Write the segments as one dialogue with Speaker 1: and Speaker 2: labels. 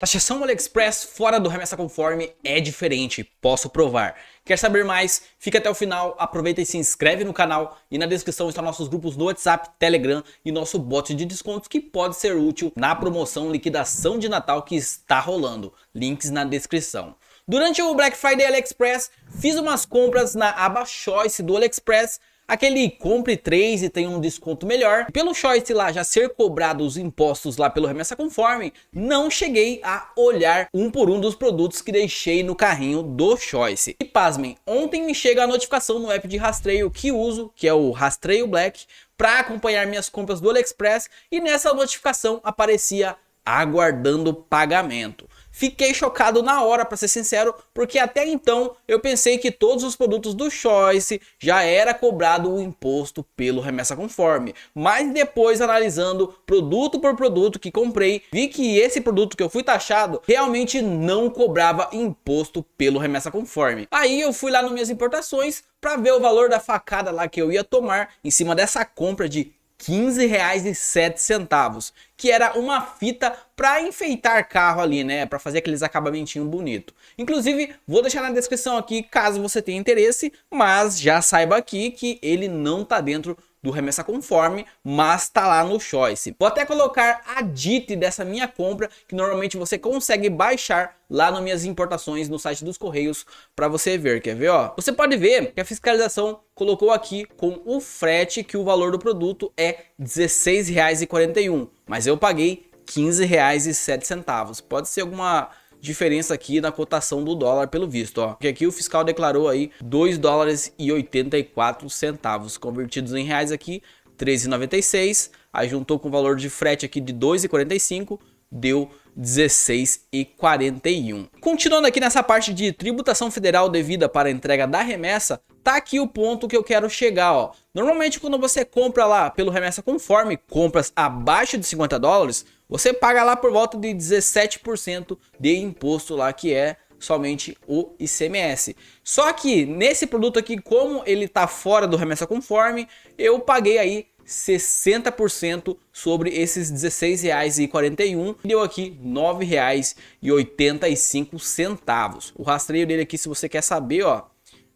Speaker 1: Taxação AliExpress fora do remessa conforme é diferente, posso provar. Quer saber mais? Fica até o final, aproveita e se inscreve no canal e na descrição estão nossos grupos no WhatsApp, Telegram e nosso bot de descontos que pode ser útil na promoção liquidação de Natal que está rolando. Links na descrição. Durante o Black Friday AliExpress, fiz umas compras na aba Choice do AliExpress Aquele compre 3 e tem um desconto melhor. Pelo choice lá já ser cobrado os impostos lá pelo remessa conforme, não cheguei a olhar um por um dos produtos que deixei no carrinho do choice. E pasmem, ontem me chega a notificação no app de rastreio que uso, que é o Rastreio Black, para acompanhar minhas compras do AliExpress e nessa notificação aparecia aguardando pagamento. Fiquei chocado na hora, para ser sincero, porque até então eu pensei que todos os produtos do Choice já era cobrado o imposto pelo remessa conforme. Mas depois, analisando produto por produto que comprei, vi que esse produto que eu fui taxado realmente não cobrava imposto pelo remessa conforme. Aí eu fui lá nas minhas importações para ver o valor da facada lá que eu ia tomar em cima dessa compra de R$15,07, que era uma fita para enfeitar carro ali, né, para fazer aqueles acabamentinho bonito. Inclusive, vou deixar na descrição aqui caso você tenha interesse, mas já saiba aqui que ele não tá dentro do remessa conforme, mas tá lá no choice. Vou até colocar a DIT dessa minha compra, que normalmente você consegue baixar lá nas minhas importações no site dos Correios para você ver, quer ver, ó? Você pode ver que a fiscalização colocou aqui com o frete que o valor do produto é R$16,41, mas eu paguei R$15,07. Pode ser alguma diferença aqui na cotação do dólar pelo visto, ó. Porque aqui o fiscal declarou aí 2 dólares e 84 centavos, convertidos em reais aqui, 13,96, aí juntou com o valor de frete aqui de 2,45, deu 16 e 41. Continuando aqui nessa parte de tributação federal devida para entrega da remessa, tá aqui o ponto que eu quero chegar, ó. Normalmente quando você compra lá pelo remessa conforme, compras abaixo de 50 dólares, você paga lá por volta de 17% de imposto lá que é somente o ICMS. Só que nesse produto aqui, como ele tá fora do remessa conforme, eu paguei aí 60% sobre esses R$16,41 e deu aqui R$ 9,85. O rastreio dele aqui, se você quer saber, ó,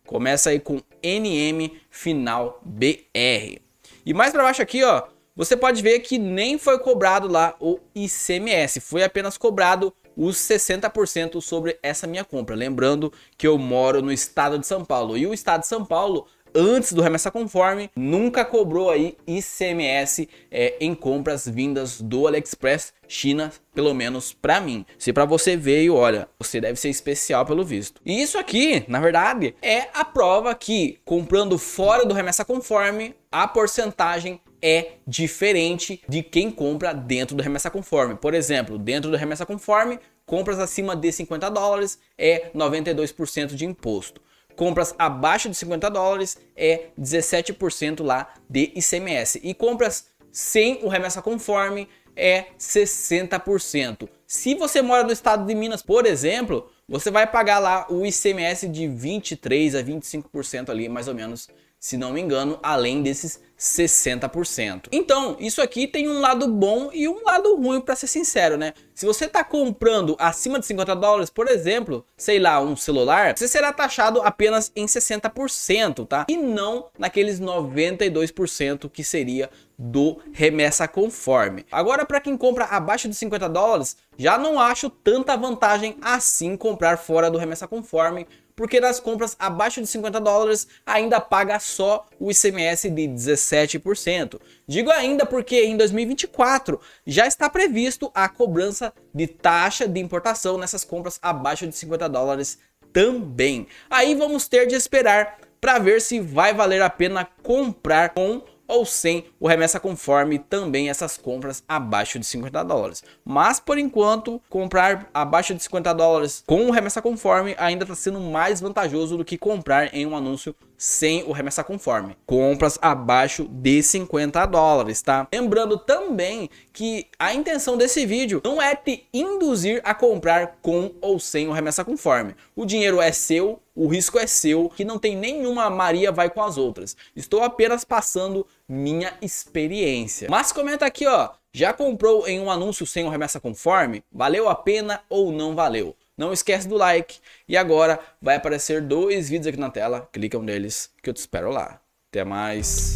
Speaker 1: começa aí com NM final BR. E mais para baixo aqui, ó, você pode ver que nem foi cobrado lá o ICMS, foi apenas cobrado os 60% sobre essa minha compra. Lembrando que eu moro no estado de São Paulo e o estado de São Paulo antes do remessa conforme, nunca cobrou aí ICMS é, em compras vindas do AliExpress China, pelo menos para mim. Se para você veio, olha, você deve ser especial pelo visto. E isso aqui, na verdade, é a prova que comprando fora do remessa conforme, a porcentagem é diferente de quem compra dentro do remessa conforme. Por exemplo, dentro do remessa conforme, compras acima de 50 dólares é 92% de imposto. Compras abaixo de 50 dólares é 17% lá de ICMS. E compras sem o remessa conforme é 60%. Se você mora no estado de Minas, por exemplo, você vai pagar lá o ICMS de 23 a 25% ali, mais ou menos, se não me engano, além desses 60%. Então, isso aqui tem um lado bom e um lado ruim, para ser sincero, né? Se você está comprando acima de 50 dólares, por exemplo, sei lá, um celular, você será taxado apenas em 60%, tá? E não naqueles 92% que seria do remessa conforme. Agora, para quem compra abaixo de 50 dólares, já não acho tanta vantagem assim comprar fora do remessa conforme, porque nas compras abaixo de 50 dólares ainda paga só o ICMS de 17%. Digo ainda porque em 2024 já está previsto a cobrança de taxa de importação nessas compras abaixo de 50 dólares também. Aí vamos ter de esperar para ver se vai valer a pena comprar com ou sem o remessa conforme também essas compras abaixo de 50 dólares. Mas por enquanto, comprar abaixo de 50 dólares com o remessa conforme ainda está sendo mais vantajoso do que comprar em um anúncio sem o remessa conforme. Compras abaixo de 50 dólares, tá? Lembrando também que a intenção desse vídeo não é te induzir a comprar com ou sem o remessa conforme. O dinheiro é seu, o risco é seu, que não tem nenhuma Maria vai com as outras. Estou apenas passando minha experiência. Mas comenta aqui, ó, já comprou em um anúncio sem o remessa conforme? Valeu a pena ou não valeu? Não esquece do like. E agora vai aparecer dois vídeos aqui na tela. Clica um deles que eu te espero lá. Até mais.